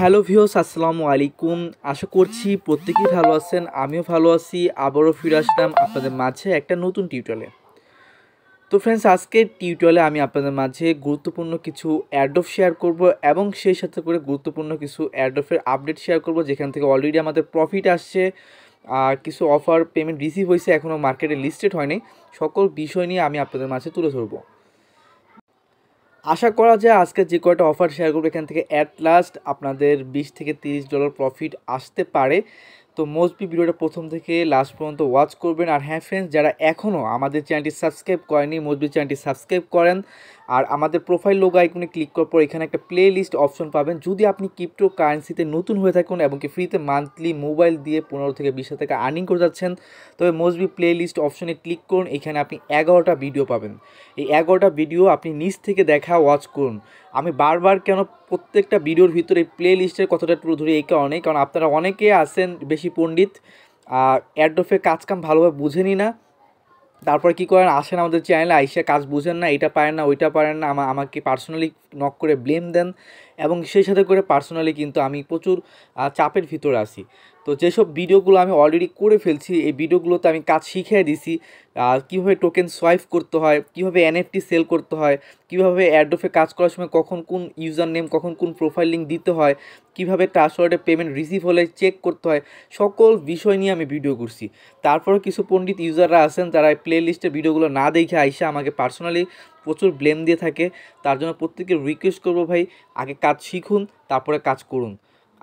hello views আসসালামু আলাইকুম আশা করছি প্রত্যেকেই ভালো আছেন আমিও ভালো আছি আবারও ফিরে আসলাম আপনাদের মাঝে একটা নতুন টিউটোরিয়ালে তো ফ্রেন্ডস আজকের টিউটোরিয়ালে আমি আপনাদের মাঝে গুরুত্বপূর্ণ কিছু অ্যাডপ শেয়ার করব এবং সেই সাথে করে গুরুত্বপূর্ণ কিছু অ্যাডপের আপডেট শেয়ার করব যেখান থেকে অলরেডি আমাদের প্রফিট আসছে আর কিছু অফার পেমেন্ট রিসিভ হয়েছে এখনও মার্কেটে লিস্টেড হয়নি সকল বিষয় নিয়ে আমি আপনাদের মাঝে তুলে ধরবো আশা করা যায় আজকে যে কয়টা অফার শেয়ার করবো এখান থেকে অ্যাট লাস্ট আপনাদের বিশ থেকে তিরিশ ডলার প্রফিট আসতে পারে তো মোস্টলি ভিডিওটা প্রথম থেকে লাস্ট পর্যন্ত ওয়াচ করবেন আর হ্যাঁ ফ্রেন্ডস যারা এখনও আমাদের চ্যানেলটি সাবস্ক্রাইব করেনি মোস্টলি চ্যানেলটি সাবস্ক্রাইব করেন আর আমাদের প্রোফাইল লোগো আইকনে ক্লিক করার পর এখানে একটা প্লে লিস্ট অপশন পাবেন যদি আপনি ক্রিপ্টো কারেন্সিতে নতুন হয়ে থাকুন এবং কি ফ্রিতে মান্থলি মোবাইল দিয়ে পনেরো থেকে বিশ টাকা আর্নিং করে যাচ্ছেন তবে মোস্টবি প্লে লিস্ট অপশনে ক্লিক করুন এখানে আপনি এগারোটা ভিডিও পাবেন এই এগারোটা ভিডিও আপনি নিজ থেকে দেখা ওয়াচ করুন আমি বারবার কেন প্রত্যেকটা ভিডিওর ভিতরে প্লে লিস্টের কথাটা তুলে ধরি এই কারণে কারণ আপনারা অনেকে আছেন বেশি পণ্ডিত আর অ্যাডোফে কাজকাম ভালোভাবে বুঝেনি না তারপর কি করেন আসেন আমাদের চ্যানেলে আইসে কাজ বুঝেন না এটা পারেন না ওইটা পারেন না আমা আমাকে পার্সোনালি নক করে ব্লেম দেন এবং সেই সাথে করে পার্সোনালি কিন্তু আমি প্রচুর চাপের ভিতরে আছি তো যেসব ভিডিওগুলো আমি অলরেডি করে ফেলছি এই ভিডিওগুলোতে আমি কাজ শিখিয়ে দিছি কীভাবে টোকেন সোয়াইপ করতে হয় কীভাবে এনএফটি সেল করতে হয় কীভাবে অ্যাডোফে কাজ করার সময় কখন কোন ইউজার নেম কখন কোন প্রোফাইল লিঙ্ক দিতে হয় কীভাবে ট্রান্সওয়ার্ডে পেমেন্ট রিসিভ হলে চেক করতে হয় সকল বিষয় নিয়ে আমি ভিডিও করছি তারপরে কিছু পণ্ডিত ইউজাররা আছেন যারা প্লে লিস্টের ভিডিওগুলো না দেখে আইসা আমাকে পার্সোনালি প্রচুর ব্লেম দিয়ে থাকে তার জন্য প্রত্যেকে রিকোয়েস্ট করবো ভাই আগে কাজ শিখুন তারপরে কাজ করুন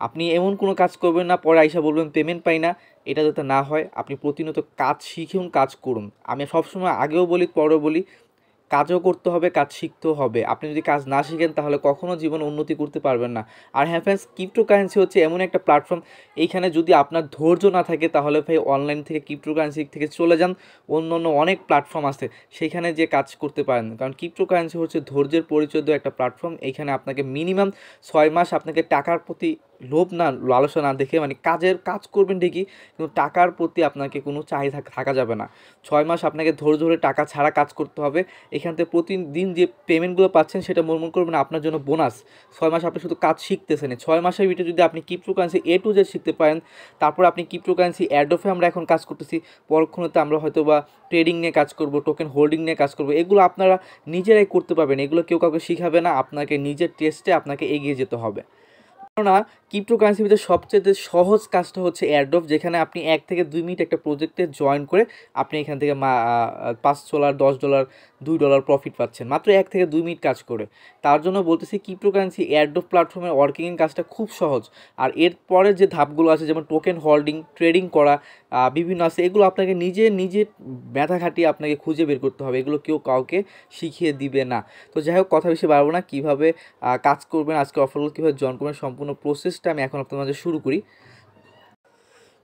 আপনি এমন কোনো কাজ করবেন না পরে আইসা বলবেন পেমেন্ট পাই না এটা যাতে না হয় আপনি প্রতিনিয়ত কাজ শিখুন কাজ করুন আমি সবসময় আগেও বলি পরেও বলি কাজও করতে হবে কাজ শিখতেও হবে আপনি যদি কাজ না শিখেন তাহলে কখনও জীবন উন্নতি করতে পারবেন না আর হ্যাঁ ফ্রেন্ডস ক্রিপ্টো কারেন্সি হচ্ছে এমন একটা প্ল্যাটফর্ম এইখানে যদি আপনার ধৈর্য না থাকে তাহলে ভাই অনলাইন থেকে ক্রিপ্টো কারেন্সি থেকে চলে যান অন্য অন্য অনেক প্ল্যাটফর্ম আছে সেইখানে যে কাজ করতে পারেন কারণ ক্রিপ্টো কারেন্সি হচ্ছে ধৈর্যের পরিচয় একটা প্ল্যাটফর্ম এইখানে আপনাকে মিনিমাম ছয় মাস আপনাকে টাকার প্রতি লোভ না লালসা না দেখে মানে কাজের কাজ করবেন ঠিকই কিন্তু টাকার প্রতি আপনাকে কোনো চাহিদা থাকা যাবে না ছয় মাস আপনাকে ধরে ধরে টাকা ছাড়া কাজ করতে হবে এখান থেকে প্রতিদিন যে পেমেন্টগুলো পাচ্ছেন সেটা মনে করবেন আপনার জন্য বোনাস ছয় মাস আপনি শুধু কাজ শিখতেছেন ছয় মাসের ভিতরে যদি আপনি ক্রিপ্টোকারেন্সি এ টু জেড শিখতে পারেন তারপর আপনি ক্রিপ্টোকারেন্সি অ্যাডোফে আমরা এখন কাজ করতেছি পরক্ষণতে আমরা হয়তো বা ট্রেডিং নিয়ে কাজ করব টোকেন হোল্ডিং নিয়ে কাজ করব এগুলো আপনারা নিজেরাই করতে পারবেন এগুলো কেউ কাউকে শিখাবে না আপনাকে নিজের টেস্টে আপনাকে এগিয়ে যেতে হবে কেননা ক্রিপ্টোকারেন্সির ভিতরে সবচেয়ে সহজ কাজটা হচ্ছে এয়ারড্রপ যেখানে আপনি এক থেকে দুই মিনিট একটা প্রজেক্টে জয়েন করে আপনি এখান থেকে পাঁচ ডলার দশ ডলার দুই ডলার প্রফিট পাচ্ছেন মাত্র এক থেকে দুই মিনিট কাজ করে তার জন্য বলতেছি ক্রিপ্টোকারেন্সি এয়ারড্রপ প্ল্যাটফর্মের ওয়ার্কিং কাজটা খুব সহজ আর এরপরে যে ধাপগুলো আছে যেমন টোকেন হোল্ডিং ট্রেডিং করা বিভিন্ন আছে এগুলো আপনাকে নিজে নিজে ব্যথা খাটিয়ে আপনাকে খুঁজে বের করতে হবে এগুলো কেউ কাউকে শিখিয়ে দিবে না তো যাই হোক কথা বেশি বাড়বো না কীভাবে কাজ করবেন আজকে অফারগুলো কীভাবে জয়েন করবেন সম্পূর্ণ সম্পূর্ণ প্রসেসটা আমি এখন আপনাদের মাঝে শুরু করি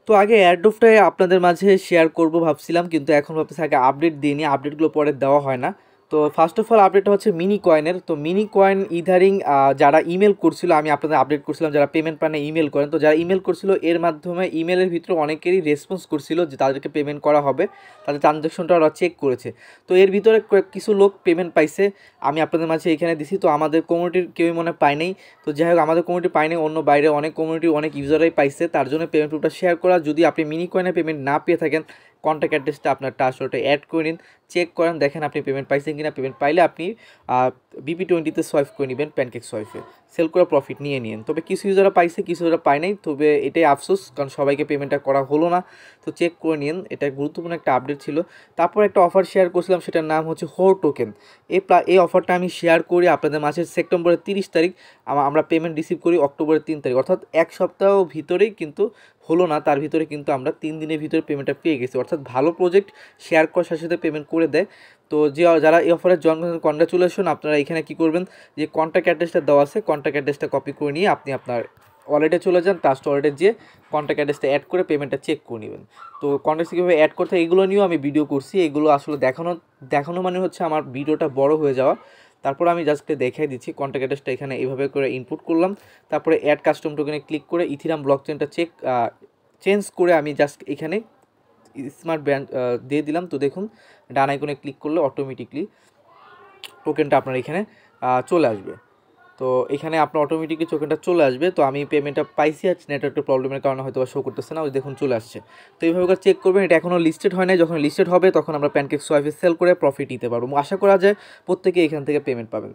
তো আগে এয়ারড্রপটাই আপনাদের মাঝে শেয়ার করব ভাবছিলাম কিন্তু এখন ভাবছি আগে আপডেট দিইনি আপডেটগুলো পরে দেওয়া হয় না তো ফার্স্ট অফ অল আপডেটটা হচ্ছে মিনি কয়েনের তো মিনি কয়েন ইধারিং যারা ইমেল করছিল আমি আপনাদের আপডেট করছিলাম যারা পেমেন্ট পানে ইমেল করেন তো যারা ইমেল করছিল এর মাধ্যমে ইমেলের ভিতরে অনেকেরই রেসপন্স করছিল যে তাদেরকে পেমেন্ট করা হবে তাদের ট্রানজ্যাকশনটা ওরা চেক করেছে তো এর ভিতরে কিছু লোক পেমেন্ট পাইছে আমি আপনাদের মাঝে এখানে দিছি তো আমাদের কমিউনিটির কেউই মনে পায় নাই তো যাই হোক আমাদের কমিউনিটি পায় নাই অন্য বাইরে অনেক কমিউনিটির অনেক ইউজারাই পাইছে তার জন্য পেমেন্ট প্রুফটা শেয়ার করা যদি আপনি মিনি কয়েনে পেমেন্ট না পেয়ে থাকেন কন্ট্যাক্ট অ্যাড্রেসটা আপনার আসলে অ্যাড করে নিন চেক করেন দেখেন আপনি পেমেন্ট পাইছেন কিনা পেমেন্ট পাইলে আপনি বিপি টোয়েন্টিতে সোয়াইপ করে নেবেন প্যানকেক সোয়াইপে সেল করে প্রফিট নিয়ে নিন তবে কিছু ইউজাররা পাইছে কিছু ইউজাররা পায় নাই তবে এটাই আফসোস কারণ সবাইকে পেমেন্টটা করা হলো না তো চেক করে নিন এটা গুরুত্বপূর্ণ একটা আপডেট ছিল তারপর একটা অফার শেয়ার করছিলাম সেটার নাম হচ্ছে হো টোকেন এই এই অফারটা আমি শেয়ার করি আপনাদের মাসের সেপ্টেম্বরের তিরিশ তারিখ আমরা পেমেন্ট রিসিভ করি অক্টোবরের তিন তারিখ অর্থাৎ এক সপ্তাহ ভিতরেই কিন্তু হলো না তার ভিতরে কিন্তু আমরা তিন দিনের ভিতরে পেমেন্টটা পেয়ে গেছি অর্থাৎ ভালো প্রজেক্ট শেয়ার করার সাথে পেমেন্ট করে দেয় তো যে যারা এই অফারে জয়েন করেছেন কনগ্রাচুলেশন আপনারা এখানে কি করবেন যে কন্ট্যাক্ট অ্যাড্রেসটা দেওয়া আছে কন্ট্যাক্ট অ্যাড্রেসটা কপি করে নিয়ে আপনি আপনার ওয়ালেটে চলে যান তার ওয়ালেটে যেয়ে কন্ট্যাক্ট অ্যাড্রেসটা অ্যাড করে পেমেন্টটা চেক করে নেবেন তো কন্ট্যাক্ট কীভাবে অ্যাড করতে এগুলো নিয়েও আমি ভিডিও করছি এগুলো আসলে দেখানো দেখানো মানে হচ্ছে আমার ভিডিওটা বড় হয়ে যাওয়া তারপর আমি জাস্টকে দেখাই দিচ্ছি কন্ট্যাক্ট অ্যাড্রেসটা এখানে এভাবে করে ইনপুট করলাম তারপরে অ্যাড কাস্টম টোকেনে ক্লিক করে ইথিরাম ব্লক চেনটা চেক চেঞ্জ করে আমি জাস্ট এখানে স্মার্ট ব্র্যান্ড দিয়ে দিলাম তো দেখুন ডান আইকনে ক্লিক করলে অটোমেটিকলি টোকেনটা আপনার এখানে চলে আসবে তো এখানে আপনার অটোমেটিকলি টোকেনটা চলে আসবে তো আমি পেমেন্টটা পাইছি আজ নেটওয়ার্কের প্রবলেমের কারণে হয়তো শো করতেছে না ওই দেখুন চলে আসছে তো এইভাবে চেক করবেন এটা এখনও লিস্টেড হয় না যখন লিস্টেড হবে তখন আমরা প্যানকেক সোয়াইফে সেল করে প্রফিট নিতে পারবো আশা করা যায় প্রত্যেকে এখান থেকে পেমেন্ট পাবেন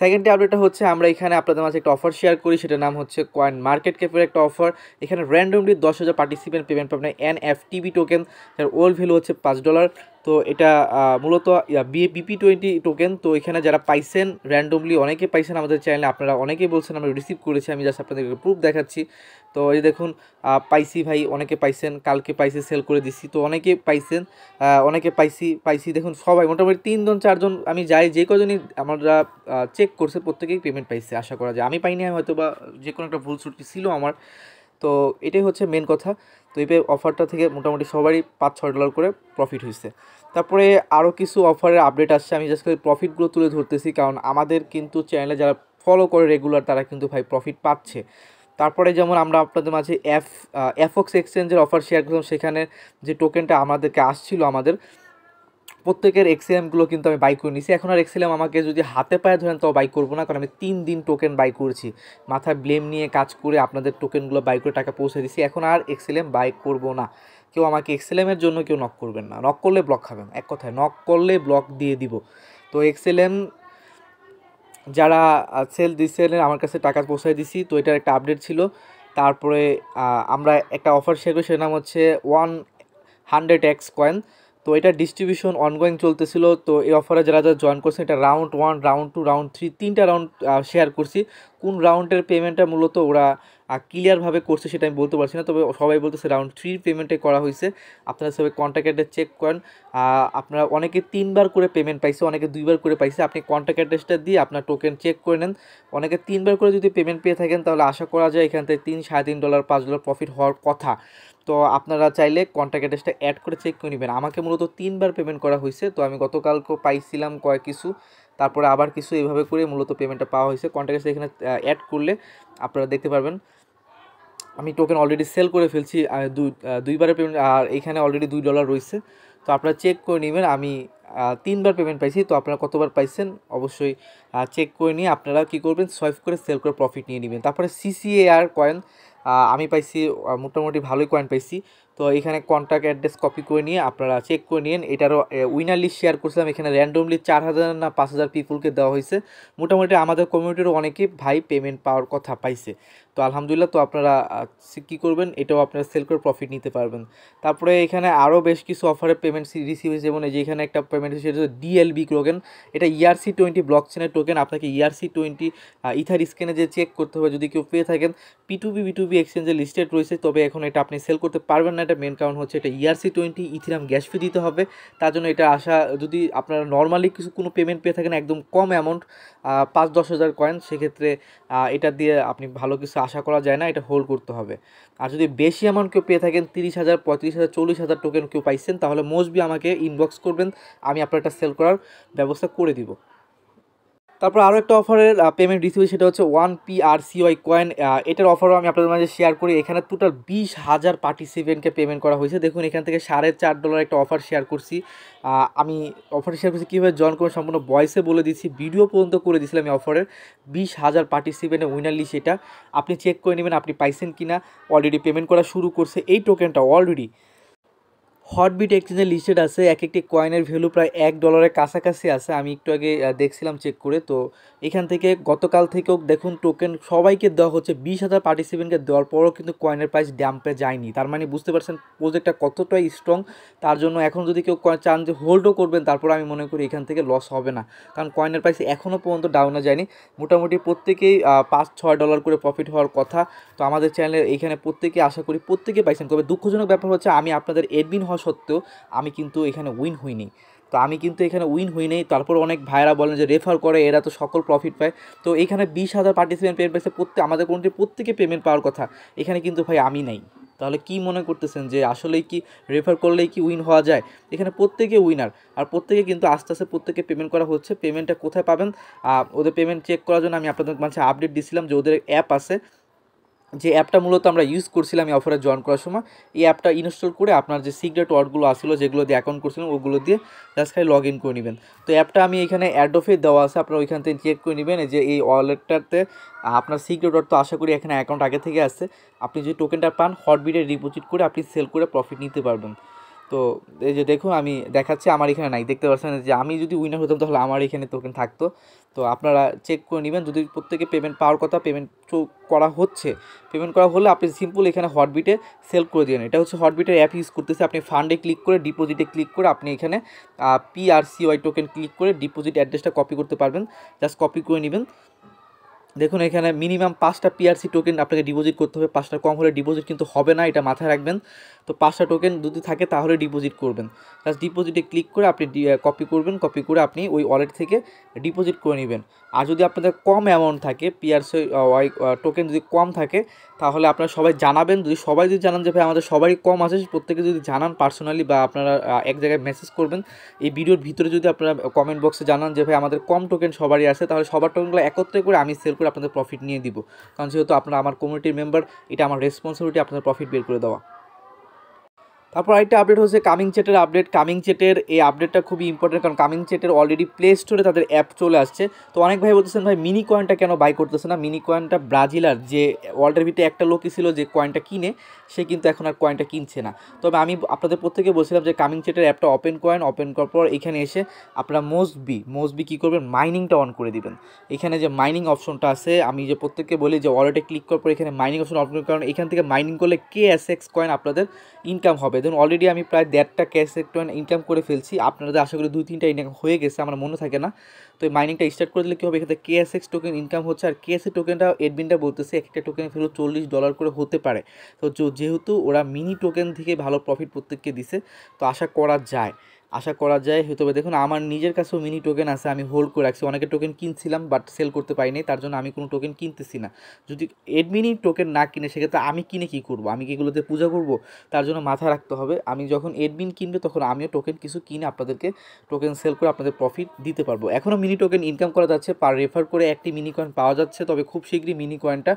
সেকেন্ড আপডেটটা হচ্ছে আমরা এখানে আপনাদের মাঝে একটা অফার শেয়ার করি সেটার নাম হচ্ছে কয়েন মার্কেট ক্যাপের একটা অফার এখানে র্যান্ডমলি দশ হাজার পার্টিসিপেন্ট পেমেন্ট পাবেন এন এফ টিভি টোকেন যার ওল্ড ভ্যালু হচ্ছে পাঁচ ডলার তো এটা মূলত বিপি টোয়েন্টি টোকেন তো এখানে যারা পাইছেন র্যান্ডমলি অনেকে পাইছেন আমাদের চ্যানেলে আপনারা অনেকেই বলছেন আমরা রিসিভ করেছি আমি জাস্ট আপনাদেরকে প্রুফ দেখাচ্ছি তো এই দেখুন পাইসি ভাই অনেকে পাইছেন কালকে পাইসি সেল করে দিছি তো অনেকে পাইছেন অনেকে পাইসি পাইসি দেখুন সবাই মোটামুটি তিনজন চারজন আমি যাই যে কজনই আমরা চেক করছে প্রত্যেকেই পেমেন্ট পাইছে আশা করা যায় আমি পাইনি হয়তো বা যে কোনো একটা ভুল ছুটি ছিল আমার তো এটাই হচ্ছে মেন কথা তো এই অফারটা থেকে মোটামুটি সবারই পাঁচ ছয় ডলার করে প্রফিট হয়েছে তারপরে আরও কিছু অফারের আপডেট আসছে আমি জাস্ট প্রফিটগুলো তুলে ধরতেছি কারণ আমাদের কিন্তু চ্যানেলে যারা ফলো করে রেগুলার তারা কিন্তু ভাই প্রফিট পাচ্ছে তারপরে যেমন আমরা আপনাদের মাঝে এফ এফক্স এক্সচেঞ্জের অফার শেয়ার করলাম সেখানে যে টোকেনটা আমাদেরকে আসছিল আমাদের প্রত্যেকের এক্সএলএমগুলো কিন্তু আমি বাই করে নিছি এখন আর এক্সএলএম আমাকে যদি হাতে পায়ে ধরেন তো বাই করবো না কারণ আমি তিন দিন টোকেন বাই করছি মাথায় ব্লেম নিয়ে কাজ করে আপনাদের টোকেনগুলো বাই করে টাকা পৌঁছে দিছি এখন আর এক্সএলএম বাই করবো না কেউ আমাকে এক্সএলএমের জন্য কেউ নক করবেন না নক করলে ব্লক খাবেন এক কথায় নক করলে ব্লক দিয়ে দিব তো এক্সএলএম যারা সেল দিচ্ছেন আমার কাছে টাকা পৌঁছায় দিছি তো এটার একটা আপডেট ছিল তারপরে আমরা একটা অফার শেয়ার করি সেটার নাম হচ্ছে ওয়ান হান্ড্রেড এক্স কয়েন তো এটা ডিস্ট্রিবিউশন অনগোয়িং চলতেছিল তো এই অফারে যারা যারা জয়েন করছে এটা round one round two round three তিনটা রাউন্ড শেয়ার করছি কোন রাউন্ডের পেমেন্টটা মূলত ওরা ক্লিয়ারভাবে করছে সেটা আমি বলতে পারছি না তবে সবাই বলতেছে রাউন্ড থ্রির পেমেন্টে করা হয়েছে আপনারা সবাই কন্ট্যাক্ট চেক করেন আপনারা অনেকে তিনবার করে পেমেন্ট পাইছে অনেকে দুইবার করে পাইছে আপনি কন্ট্যাক্ট অ্যাড্রেসটা দিয়ে আপনার টোকেন চেক করে নেন অনেকে তিনবার করে যদি পেমেন্ট পেয়ে থাকেন তাহলে আশা করা যায় এখান থেকে তিন সাড়ে তিন ডলার পাঁচ ডলার প্রফিট হওয়ার কথা তো আপনারা চাইলে কন্ট্যাক্ট অ্যাড্রেসটা অ্যাড করে চেক করে নেবেন আমাকে মূলত তিনবার পেমেন্ট করা হয়েছে তো আমি গতকালকে পাইছিলাম কয়েক কিছু তারপরে আবার কিছু এভাবে করে মূলত পেমেন্টটা পাওয়া হয়েছে কন্ট্যাক্ট এখানে অ্যাড করলে আপনারা দেখতে পারবেন আমি টোকেন অলরেডি সেল করে ফেলছি দুই দুইবারের পেমেন্ট আর এখানে অলরেডি দুই ডলার রয়েছে তো আপনারা চেক করে নেবেন আমি তিনবার পেমেন্ট পাইছি তো আপনারা কতবার পাইছেন অবশ্যই চেক করে নিয়ে আপনারা কি করবেন সোয়াইপ করে সেল করে প্রফিট নিয়ে নেবেন তারপরে সিসিএআর কয়েন আমি পাইছি মোটামুটি ভালোই কয়েন পাইছি তো এখানে কন্ট্যাক্ট অ্যাড্রেস কপি করে নিয়ে আপনারা চেক করে নিন এটারও উইনার লিস্ট শেয়ার করছিলাম এখানে র্যান্ডমলি চার হাজার না পাঁচ হাজার পিপুলকে দেওয়া হয়েছে মোটামুটি আমাদের কমিউনিটিরও অনেকেই ভাই পেমেন্ট পাওয়ার কথা পাইছে তো আলহামদুলিল্লাহ তো আপনারা কী করবেন এটাও আপনারা সেল করে প্রফিট নিতে পারবেন তারপরে এখানে আরও বেশ কিছু অফারে পেমেন্ট রিসিভ হয়েছে যেমন এই যে এখানে একটা পেমেন্ট সেটা হচ্ছে ডিএলবি টোকেন এটা ইআরসি টোয়েন্টি ব্লক চেনের টোকেন আপনাকে ইআরসি টোয়েন্টি ইথার স্ক্যানে যে চেক করতে হবে যদি কেউ পেয়ে থাকেন পিটুবি বিটুবি এক্সচেঞ্জে লিস্টেড রয়েছে তবে এখন এটা আপনি সেল করতে পারবেন না এটা মেন কারণ হচ্ছে এটা ERC twenty Ethereum gas fee দিতে হবে তার জন্য এটা আসা যদি আপনারা নর্মালি কিছু কোনো পেমেন্ট পেয়ে থাকেন একদম কম অ্যামাউন্ট পাঁচ দশ হাজার কয়েন সেক্ষেত্রে এটা দিয়ে আপনি ভালো কিছু আশা করা যায় না এটা হোল্ড করতে হবে আর যদি বেশি অ্যামাউন্ট কেউ পেয়ে থাকেন তিরিশ হাজার পঁয়ত্রিশ হাজার চল্লিশ হাজার টোকেন কেউ পাইছেন তাহলে মোস্টবি আমাকে ইনবক্স করবেন আমি আপনার একটা সেল করার ব্যবস্থা করে দিব তারপর আরও একটা অফারের পেমেন্ট রিসিভ সেটা হচ্ছে one P R CY coin এটার অফারও আমি আপনাদের মাঝে শেয়ার করি এখানে টোটাল বিশ হাজার পার্টিসিপেন্টকে পেমেন্ট করা হয়েছে দেখুন এখান থেকে সাড়ে চার ডলার একটা অফার শেয়ার করছি আমি অফার শেয়ার করছি কীভাবে জয়েন করে সম্পূর্ণ ভয়েসে বলে দিচ্ছি ভিডিও পর্যন্ত করে দিয়েছিলাম আমি অফারের বিশ হাজার পার্টিসিপেন্টের উইনারলি সেটা আপনি চেক করে নেবেন আপনি পাইছেন কি না অলরেডি পেমেন্ট করা শুরু করছে এই টোকেনটা অলরেডি হটবিট এক্সচেঞ্জে লিস্টেড আছে এক একটি কয়েনের ভ্যালু প্রায় এক ডলারের কাছাকাছি আছে আমি একটু আগে দেখছিলাম চেক করে তো এখান থেকে গতকাল থেকেও দেখুন টোকেন সবাইকে দেওয়া হচ্ছে বিশ হাজার পার্টিসিপেন্টকে দেওয়ার পরও কিন্তু কয়েনের প্রাইস ড্যাম্পে যায়নি তার মানে বুঝতে পারছেন প্রজেক্টটা কতটাই স্ট্রং তার জন্য এখন যদি কেউ চান যে হোল্ডও করবেন তারপর আমি মনে করি এখান থেকে লস হবে না কারণ কয়েনের প্রাইস এখনও পর্যন্ত ডাউনে যায়নি মোটামুটি প্রত্যেকেই পাঁচ ছয় ডলার করে প্রফিট হওয়ার কথা তো আমাদের চ্যানেলে এখানে প্রত্যেকে আশা করি প্রত্যেকে পাইছেন তবে দুঃখজনক ব্যাপার হচ্ছে আমি আপনাদের এডমিন হস সত্ত্বেও আমি কিন্তু এখানে উইন হইনি তো আমি কিন্তু এখানে উইন হই নেই তারপর অনেক ভাইরা বলেন যে রেফার করে এরা তো সকল প্রফিট পায় তো এখানে বিশ হাজার পার্টিসিপেন্ট পেমেন্ট পাইছে প্রত্যেক আমাদের কোনটির প্রত্যেকে পেমেন্ট পাওয়ার কথা এখানে কিন্তু ভাই আমি নাই তাহলে কি মনে করতেছেন যে আসলেই কি রেফার করলেই কি উইন হওয়া যায় এখানে প্রত্যেকে উইনার আর প্রত্যেকে কিন্তু আস্তে আস্তে প্রত্যেকে পেমেন্ট করা হচ্ছে পেমেন্টটা কোথায় পাবেন ওদের পেমেন্ট চেক করার জন্য আমি আপনাদের মাঝে আপডেট দিছিলাম যে ওদের অ্যাপ আছে যে অ্যাপটা মূলত আমরা ইউজ করছিলাম এই অফারে জয়েন করার সময় এই অ্যাপটা ইনস্টল করে আপনার যে সিক্রেট ওয়ার্ডগুলো আসলো যেগুলো দিয়ে অ্যাকাউন্ট করছিলেন ওগুলো দিয়ে জাস্ট খালি লগ ইন করে নেবেন তো অ্যাপটা আমি এখানে অ্যাডোফে দেওয়া আছে আপনারা ওইখান থেকে চেক করে নেবেন যে এই ওয়ালেটটাতে আপনার সিক্রেট ওয়ার্ড তো আশা করি এখানে অ্যাকাউন্ট আগে থেকে আসছে আপনি যদি টোকেনটা পান হটবিটে ডিপোজিট করে আপনি সেল করে প্রফিট নিতে পারবেন তো এই যে দেখুন আমি দেখাচ্ছি আমার এখানে নাই দেখতে পাচ্ছেন যে আমি যদি উইনার হতাম তাহলে আমার এখানে টোকেন থাকতো তো আপনারা চেক করে নেবেন যদি প্রত্যেকে পেমেন্ট পাওয়ার কথা পেমেন্ট করা হচ্ছে পেমেন্ট করা হলে আপনি সিম্পল এখানে হটবিটে সেল করে দিবেন এটা হচ্ছে হটবিটের অ্যাপ ইউজ করতেছে আপনি ফান্ডে ক্লিক করে ডিপোজিটে ক্লিক করে আপনি এখানে পিআরসিওয়াই টোকেন ক্লিক করে ডিপোজিট অ্যাড্রেসটা কপি করতে পারবেন জাস্ট কপি করে নেবেন দেখুন এখানে মিনিমাম পাঁচটা পিআরসি টোকেন আপনাকে ডিপোজিট করতে হবে পাঁচটা কম হলে ডিপোজিট কিন্তু হবে না এটা মাথায় রাখবেন তো পাঁচটা টোকেন যদি থাকে তাহলে ডিপোজিট করবেন জাস্ট ডিপোজিটে ক্লিক করে আপনি কপি uh, করবেন কপি করে আপনি ওই ওয়ালেট থেকে ডিপোজিট করে নেবেন আর যদি আপনাদের কম অ্যামাউন্ট থাকে পিআরসি টোকেন uh, uh, যদি কম থাকে তাহলে আপনারা সবাই জানাবেন যদি সবাই যদি জানান যে ভাই আমাদের সবারই কম আছে প্রত্যেকে যদি জানান পার্সোনালি বা আপনারা এক জায়গায় মেসেজ করবেন এই ভিডিওর ভিতরে যদি আপনারা কমেন্ট বক্সে জানান যে ভাই আমাদের কম টোকেন সবারই আছে তাহলে সবার টোকেনগুলো একত্রে করে আমি সেল করে আপনাদের প্রফিট নিয়ে দিব কারণ যেহেতু আপনারা আমার কমিউনিটির মেম্বার এটা আমার রেসপন্সিবিলিটি আপনাদের প্রফিট বের করে দেওয়া তারপর আরেকটা আপডেট হচ্ছে কামিং চেটের আপডেট কামিং চেটের এই আপডেটটা খুবই ইম্পর্টেন্ট কারণ কামিং চেটের অলরেডি প্লে স্টোরে তাদের অ্যাপ চলে আসছে তো অনেক ভাই বলতেছেন ভাই মিনি কয়েনটা কেন বাই করতেছে না মিনি কয়েনটা ব্রাজিলার যে ওয়ার্ল্ডের ভিতরে একটা লোকই ছিল যে কয়েনটা কিনে সে কিন্তু এখন আর কয়েনটা কিনছে না তবে আমি আপনাদের প্রত্যেকে বলছিলাম যে কামিং চেটের অ্যাপটা ওপেন কয়েন ওপেন করার পর এখানে এসে আপনারা মোস্টবি মোস্টবি কী করবেন মাইনিংটা অন করে দিবেন এখানে যে মাইনিং অপশনটা আছে আমি যে প্রত্যেককে বলি যে ওয়ালেটে ক্লিক করার পর এখানে মাইনিং অপশন অপেন করার কারণ এখান থেকে মাইনিং করলে কে এস এক্স কয়েন আপনাদের ইনকাম হবে দেন অলরেডি আমি প্রায় দেড়টা ক্যাশ কয়েন ইনকাম করে ফেলছি আপনাদের আশা করি দুই তিনটা ইনকাম হয়ে গেছে আমার মনে থাকে না তো এই মাইনিংটা স্টার্ট করে দিলে কী হবে এখানে কেএসএক্স টোকেন ইনকাম হচ্ছে আর কেএসএ টোকেনটা এডমিনটা বলতেছে একটা টোকেন ফেরত চল্লিশ ডলার করে হতে পারে তো যেহেতু ওরা মিনি টোকেন থেকে ভালো প্রফিট প্রত্যেককে দিছে তো আশা করা যায় আশা করা যায় তবে দেখুন আমার নিজের কাছেও মিনি টোকেন আছে আমি হোল্ড করে রাখছি অনেকে টোকেন কিনছিলাম বাট সেল করতে পারিনি তার জন্য আমি কোনো টোকেন কিনতেছি না যদি এডমিনি টোকেন না কিনে সেক্ষেত্রে আমি কিনে কি করব আমি কি এগুলোতে পূজা করব তার জন্য মাথা রাখতে হবে আমি যখন এডমিন কিনবে তখন আমিও টোকেন কিছু কিনে আপনাদেরকে টোকেন সেল করে আপনাদের প্রফিট দিতে পারবো এখনও মিনি টোকেন ইনকাম করা যাচ্ছে পার রেফার করে একটি মিনি কয়েন পাওয়া যাচ্ছে তবে খুব শীঘ্রই মিনি কয়েনটা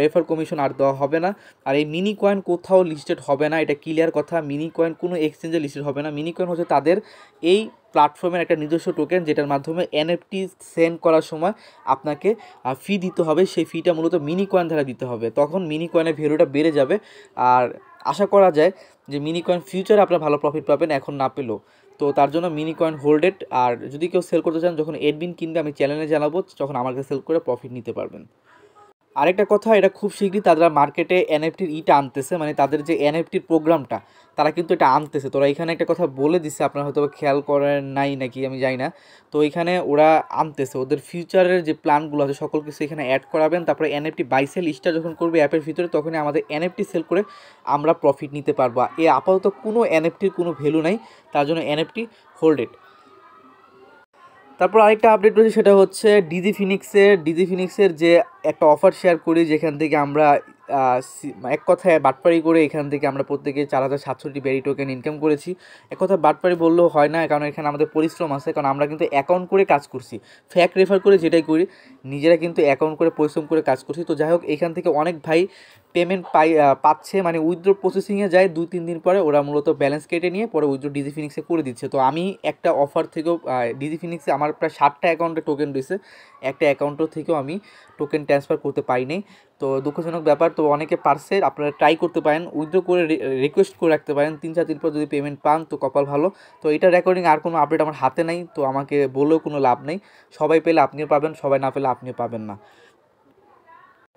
রেফার কমিশন আর দেওয়া হবে না আর এই মিনি কয়েন কোথাও লিস্টেড হবে না এটা ক্লিয়ার কথা মিনি কয়েন কোনো এক্সচেঞ্জে লিস্টেড হবে না মিনি কয়েন হচ্ছে তাদের এই প্ল্যাটফর্মের একটা নিজস্ব টোকেন যেটার মাধ্যমে এনএফটি সেন্ড করার সময় আপনাকে ফি দিতে হবে সেই ফিটা মূলত মিনি কয়েন দ্বারা দিতে হবে তখন মিনি কয়েনের ভ্যালুটা বেড়ে যাবে আর আশা করা যায় যে মিনি কয়েন ফিউচারে আপনারা ভালো প্রফিট পাবেন এখন না পেলেও তো তার জন্য মিনি কয়েন হোল্ডেড আর যদি কেউ সেল করতে চান যখন এডমিন কিনবে আমি চ্যানেলে জানাবো যখন আমার কাছে সেল করে প্রফিট নিতে পারবেন আরেকটা কথা এটা খুব শীঘ্রই তারা মার্কেটে এনএফটির ইটা আনতেছে মানে তাদের যে এনএফটির প্রোগ্রামটা তারা কিন্তু এটা আনতেছে তোরা এখানে একটা কথা বলে দিছে আপনারা হয়তো খেয়াল করেন নাই নাকি আমি জানি না তো এখানে ওরা আনতেছে ওদের ফিউচারের যে প্ল্যানগুলো আছে সকল কিছু এখানে অ্যাড করাবেন তারপরে এনএফটি বাই সেল ইস্টার যখন করবে অ্যাপের ভিতরে তখনই আমাদের এনএফটি সেল করে আমরা প্রফিট নিতে পারবো এ আপাতত কোনো এনএফটির কোনো ভ্যালু নাই তার জন্য এনএফটি হোল্ডেড তারপর আরেকটা আপডেট রয়েছে সেটা হচ্ছে ডিজি ফিনিক্সের ডিজি ফিনিক্সের যে একটা অফার শেয়ার করি যেখান থেকে আমরা এক কথায় বাটপাড়ি করে এখান থেকে আমরা প্রত্যেকে চার হাজার সাতষট্টি ব্যারি টোকেন ইনকাম করেছি এক কথা বাটপাড়ি বললেও হয় না কারণ এখানে আমাদের পরিশ্রম আছে কারণ আমরা কিন্তু অ্যাকাউন্ট করে কাজ করছি ফ্যাক রেফার করে যেটাই করি নিজেরা কিন্তু অ্যাকাউন্ট করে পরিশ্রম করে কাজ করছি তো যাই হোক এখান থেকে অনেক ভাই পেমেন্ট পাই পাচ্ছে মানে উইথড্রো প্রসেসিংয়ে যায় দু তিন দিন পরে ওরা মূলত ব্যালেন্স কেটে নিয়ে পরে উইথড্রো ডিজি ফিনিক্সে করে দিচ্ছে তো আমি একটা অফার থেকেও ডিজি ফিনিক্সে আমার প্রায় ষাটটা অ্যাকাউন্টে টোকেন রয়েছে একটা অ্যাকাউন্টও থেকেও আমি টোকেন ট্রান্সফার করতে পারিনি তো দুঃখজনক ব্যাপার তো অনেকে পারছে আপনারা ট্রাই করতে পারেন উইথড্র করে রিকোয়েস্ট করে রাখতে পারেন তিন চার দিন পর যদি পেমেন্ট পান তো কপাল ভালো তো এটা রেকর্ডিং আর কোনো আপডেট আমার হাতে নাই তো আমাকে বলেও কোনো লাভ নেই সবাই পেলে আপনিও পাবেন সবাই না পেলে আপনিও পাবেন না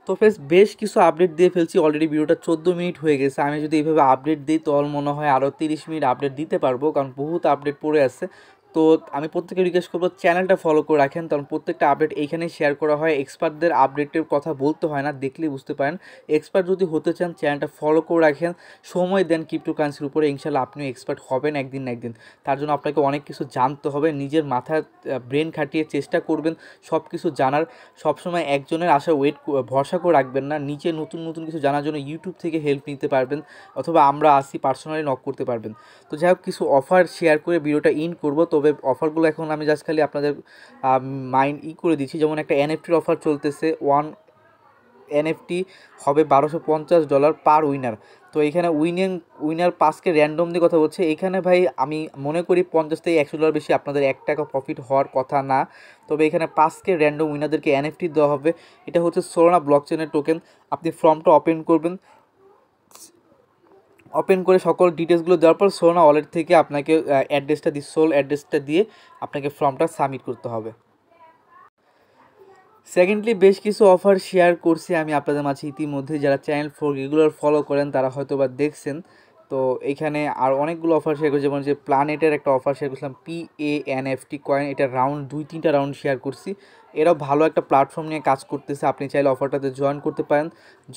তো ফ্রেস বেশ কিছু আপডেট দিয়ে ফেলছি অলরেডি ভিডিওটা চোদ্দো মিনিট হয়ে গেছে আমি যদি এইভাবে আপডেট দিই তো মনে হয় আরও তিরিশ মিনিট আপডেট দিতে পারবো কারণ বহুত আপডেট পড়ে আছে তো আমি প্রত্যেকে রিকোয়েস্ট করবো চ্যানেলটা ফলো করে রাখেন কারণ প্রত্যেকটা আপডেট এইখানেই শেয়ার করা হয় এক্সপার্টদের আপডেটের কথা বলতে হয় না দেখলেই বুঝতে পারেন এক্সপার্ট যদি হতে চান চ্যানেলটা ফলো করে রাখেন সময় দেন ক্রিপ্টোকারেন্সির উপরে ইনশাল্লাহ আপনিও এক্সপার্ট হবেন একদিন না একদিন তার জন্য আপনাকে অনেক কিছু জানতে হবে নিজের মাথা ব্রেন খাটিয়ে চেষ্টা করবেন সব কিছু জানার সবসময় একজনের আশা ওয়েট ভরসা করে রাখবেন না নিজে নতুন নতুন কিছু জানার জন্য ইউটিউব থেকে হেল্প নিতে পারবেন অথবা আমরা আসি পার্সোনালি নক করতে পারবেন তো যাই হোক কিছু অফার শেয়ার করে ভিডিওটা ইন করবো তবে তবে অফারগুলো এখন আমি জাস্ট খালি আপনাদের মাইন্ড ই করে দিচ্ছি যেমন একটা এনএফটির অফার চলতেছে ওয়ান এনএফটি হবে বারোশো পঞ্চাশ ডলার পার উইনার তো এখানে উইনিং উইনার পাসকে র্যান্ডম দিয়ে কথা বলছে এখানে ভাই আমি মনে করি পঞ্চাশ থেকে একশো ডলার বেশি আপনাদের এক টাকা প্রফিট হওয়ার কথা না তবে এখানে পাসকে র্যান্ডম উইনারদেরকে এনএফটি দেওয়া হবে এটা হচ্ছে সোলোনা চেনের টোকেন আপনি ফর্মটা ওপেন করবেন ওপেন করে সকল ডিটেলসগুলো দেওয়ার পর সোনা ওয়ালেট থেকে আপনাকে অ্যাড্রেসটা দিয়ে সোল অ্যাড্রেসটা দিয়ে আপনাকে ফর্মটা সাবমিট করতে হবে সেকেন্ডলি বেশ কিছু অফার শেয়ার করছি আমি আপনাদের মাঝে ইতিমধ্যে যারা চ্যানেল ফোর রেগুলার ফলো করেন তারা হয়তো বা দেখছেন তো এইখানে আর অনেকগুলো অফার শেয়ার করছি যেমন যে প্ল্যানেটের একটা অফার শেয়ার করছিলাম P A N F T coin এটা রাউন্ড দুই তিনটা রাউন্ড শেয়ার করছি এরাও ভালো একটা প্ল্যাটফর্ম নিয়ে কাজ করতেছে আপনি চাইলে অফারটাতে জয়েন করতে পারেন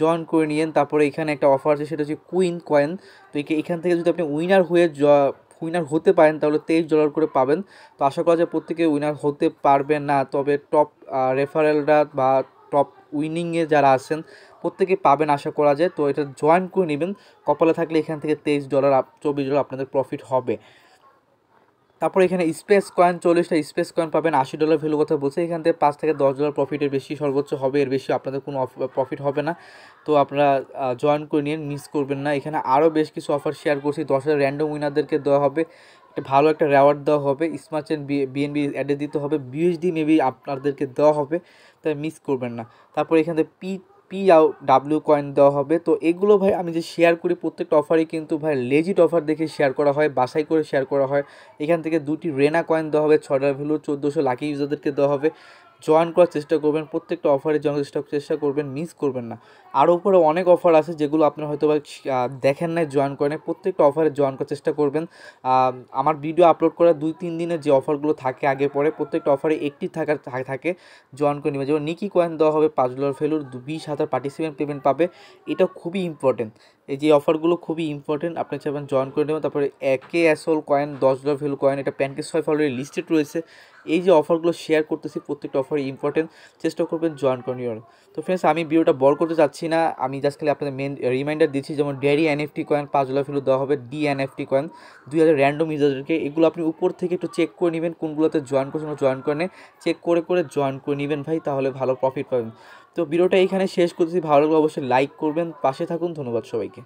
জয়েন করে নিয়েন তারপরে এখানে একটা অফার আছে সেটা হচ্ছে কুইন কয়েন তো এখান থেকে যদি আপনি উইনার হয়ে জ উইনার হতে পারেন তাহলে তেইশ ডলার করে পাবেন তো আশা করা যায় প্রত্যেকে উইনার হতে পারবেন না তবে টপ রেফারেলরা বা টপ উইনিংয়ে যারা আছেন প্রত্যেকে পাবেন আশা করা যায় তো এটা জয়েন করে নেবেন কপালে থাকলে এখান থেকে তেইশ ডলার চব্বিশ ডলার আপনাদের প্রফিট হবে তারপর এখানে স্পেস কয়েন চল্লিশটা স্পেস কয়েন পাবেন আশি ডলার ভ্যালু কথা বলছে এখান থেকে পাঁচ থেকে দশ ডলার প্রফিটের বেশি সর্বোচ্চ হবে এর বেশি আপনাদের কোনো প্রফিট হবে না তো আপনারা জয়েন করে নিয়ে মিস করবেন না এখানে আরও বেশ কিছু অফার শেয়ার করছি দশ হাজার র্যান্ডম উইনারদেরকে দেওয়া হবে একটা ভালো একটা রেওয়ার্ড দেওয়া হবে স্মার্ট চেন বিএনবি অ্যাডে দিতে হবে বিএসডি মেবি আপনাদেরকে দেওয়া হবে তাই মিস করবেন না তারপর এখান থেকে পি পি ডাব্লিউ কয়েন দেওয়া হবে তো এগুলো ভাই আমি যে শেয়ার করি প্রত্যেকটা অফারই কিন্তু ভাই লেজিট অফার দেখে শেয়ার করা হয় বাসাই করে শেয়ার করা হয় এখান থেকে দুটি রেনা কয়েন দেওয়া হবে ছটা ভ্যালু চোদ্দোশো লাকি ইউজারদেরকে দেওয়া হবে জয়েন করার চেষ্টা করবেন প্রত্যেকটা অফারে জয়েন চেষ্টা চেষ্টা করবেন মিস করবেন না আর উপরে অনেক অফার আছে যেগুলো আপনারা হয়তো বা দেখেন নাই জয়েন করেন প্রত্যেকটা অফারে জয়েন করার চেষ্টা করবেন আমার ভিডিও আপলোড করার দুই তিন দিনের যে অফারগুলো থাকে আগে পরে প্রত্যেকটা অফারে একটি থাকার থাকে জয়েন করে নেবেন যেমন নিকি কয়েন দেওয়া হবে পাঁচ ডলার ফেলুর বিশ হাজার পার্টিসিপেন্ট পেমেন্ট পাবে এটা খুবই ইম্পর্টেন্ট এই যে অফারগুলো খুবই ইম্পর্টেন্ট আপনার চাইবেন জয়েন করে নেবেন তারপরে একে অ্যাসল কয়েন দশ ডলার ভ্যালু কয়েন এটা প্যানকেস ফাইভ অলরেডি লিস্টেড রয়েছে এই যে অফারগুলো শেয়ার করতেছি প্রত্যেকটা অফার ইম্পর্টেন্ট চেষ্টা করবেন জয়েন করে নেওয়ার তো ফ্রেন্ডস আমি ভিডিওটা বড় করতে চাচ্ছি না আমি জাস্ট খালি আপনাদের মেন রিমাইন্ডার দিচ্ছি যেমন ডেয়ারি এনএফটি কয়েন পাঁচ ডলার ভ্যালু দেওয়া হবে ডি এনএফটি কয়েন দুই হাজার র্যান্ডম ইউজারদেরকে এগুলো আপনি উপর থেকে একটু চেক করে নেবেন কোনগুলোতে জয়েন করছেন জয়েন করে চেক করে করে জয়েন করে নেবেন ভাই তাহলে ভালো প্রফিট পাবেন তো ভিডিওটা এখানে শেষ করতেছি ভালো লাগলে অবশ্যই লাইক করবেন পাশে থাকুন ধন্যবাদ সবাইকে